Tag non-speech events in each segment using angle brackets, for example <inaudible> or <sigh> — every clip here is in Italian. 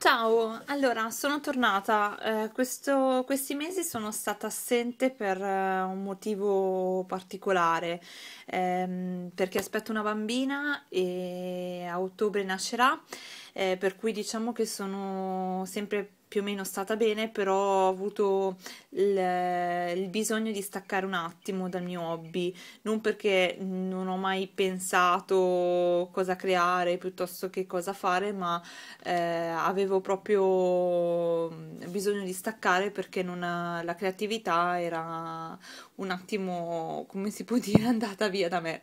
Ciao, allora sono tornata. Eh, questo, questi mesi sono stata assente per eh, un motivo particolare, ehm, perché aspetto una bambina e a ottobre nascerà, eh, per cui diciamo che sono sempre più o meno stata bene, però ho avuto il, il, bisogno di staccare un attimo dal mio hobby, non perché non ho mai pensato cosa creare piuttosto che cosa fare, ma eh, avevo proprio mm, bisogno di staccare perché non, la creatività era un attimo, come si può dire, <laughs> andata via da me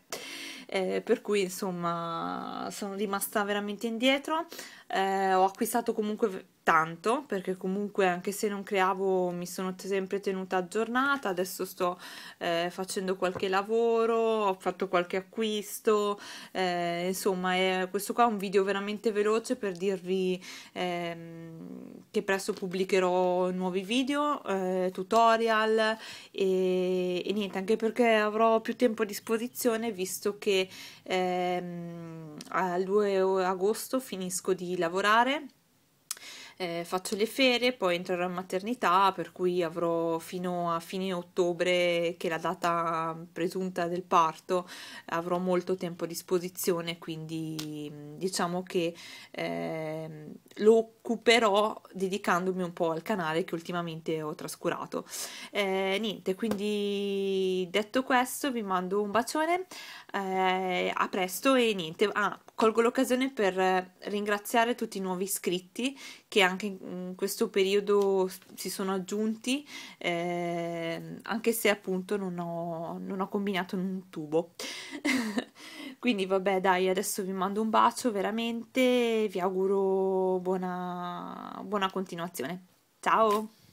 eh, per cui insomma sono rimasta veramente indietro. Eh, ho acquistato comunque tanto perché comunque anche se non creavo mi sono sempre tenuta aggiornata adesso sto eh, facendo qualche lavoro ho fatto qualche acquisto eh, insomma è, questo qua è un video veramente veloce per dirvi ehm, che presto pubblicherò nuovi video eh, tutorial e, e niente anche perché avrò più tempo a disposizione visto che perché ehm, a 2 agosto finisco di lavorare eh, faccio le ferie, poi entrerò in maternità, per cui avrò fino a fine ottobre, che è la data presunta del parto, avrò molto tempo a disposizione, quindi mm, diciamo che eh, lo occuperò dedicandomi un po' al canale che ultimamente ho trascurato. Eh, niente, quindi detto questo vi mando un bacione, eh, a presto e niente. Ah, Colgo l'occasione per eh, ringraziare tutti i nuovi iscritti che anche in questo periodo si sono aggiunti, eh, anche se appunto non ho, non ho combinato un tubo. <laughs> Quindi vabbè dai, adesso vi mando un bacio veramente, vi auguro buona, buona continuazione. Ciao!